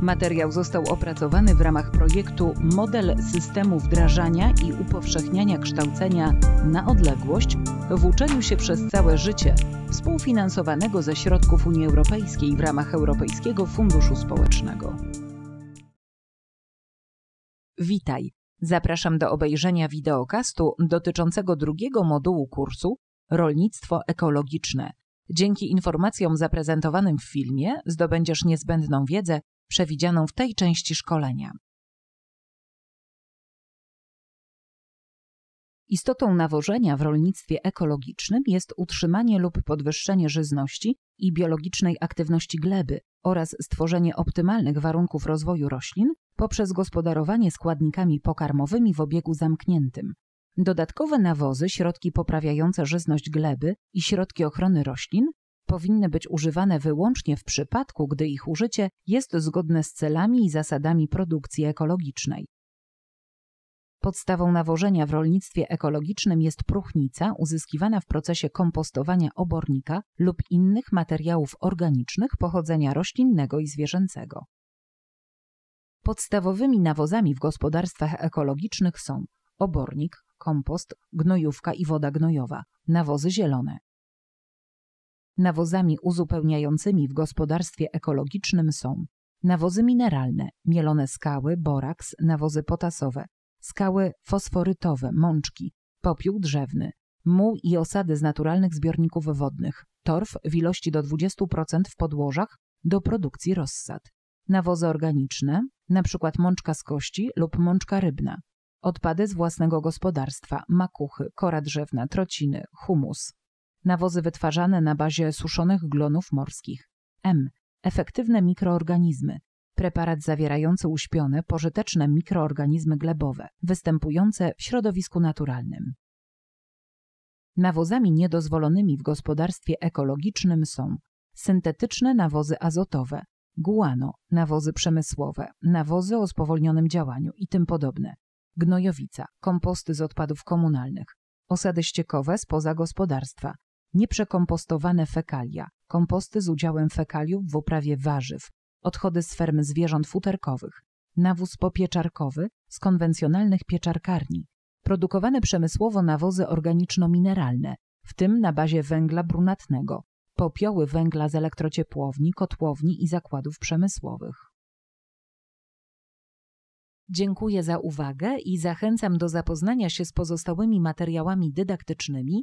Materiał został opracowany w ramach projektu Model systemu wdrażania i upowszechniania kształcenia na odległość w uczeniu się przez całe życie, współfinansowanego ze środków Unii Europejskiej w ramach Europejskiego Funduszu Społecznego. Witaj. Zapraszam do obejrzenia wideokastu dotyczącego drugiego modułu kursu Rolnictwo ekologiczne. Dzięki informacjom zaprezentowanym w filmie zdobędziesz niezbędną wiedzę przewidzianą w tej części szkolenia. Istotą nawożenia w rolnictwie ekologicznym jest utrzymanie lub podwyższenie żyzności i biologicznej aktywności gleby oraz stworzenie optymalnych warunków rozwoju roślin poprzez gospodarowanie składnikami pokarmowymi w obiegu zamkniętym. Dodatkowe nawozy, środki poprawiające żyzność gleby i środki ochrony roślin powinny być używane wyłącznie w przypadku, gdy ich użycie jest zgodne z celami i zasadami produkcji ekologicznej. Podstawą nawożenia w rolnictwie ekologicznym jest próchnica uzyskiwana w procesie kompostowania obornika lub innych materiałów organicznych pochodzenia roślinnego i zwierzęcego. Podstawowymi nawozami w gospodarstwach ekologicznych są obornik, kompost, gnojówka i woda gnojowa, nawozy zielone. Nawozami uzupełniającymi w gospodarstwie ekologicznym są nawozy mineralne, mielone skały, boraks, nawozy potasowe, skały fosforytowe, mączki, popiół drzewny, muł i osady z naturalnych zbiorników wodnych, torf w ilości do 20% w podłożach do produkcji rozsad, nawozy organiczne, np. mączka z kości lub mączka rybna, odpady z własnego gospodarstwa, makuchy, kora drzewna, trociny, humus, Nawozy wytwarzane na bazie suszonych glonów morskich. M. Efektywne mikroorganizmy. Preparat zawierający uśpione, pożyteczne mikroorganizmy glebowe, występujące w środowisku naturalnym. Nawozami niedozwolonymi w gospodarstwie ekologicznym są syntetyczne nawozy azotowe, guano, nawozy przemysłowe, nawozy o spowolnionym działaniu i tym podobne, gnojowica, komposty z odpadów komunalnych, osady ściekowe spoza gospodarstwa, nieprzekompostowane fekalia, komposty z udziałem fekaliów w uprawie warzyw, odchody z fermy zwierząt futerkowych, nawóz popieczarkowy z konwencjonalnych pieczarkarni, produkowane przemysłowo nawozy organiczno-mineralne, w tym na bazie węgla brunatnego, popioły węgla z elektrociepłowni, kotłowni i zakładów przemysłowych. Dziękuję za uwagę i zachęcam do zapoznania się z pozostałymi materiałami dydaktycznymi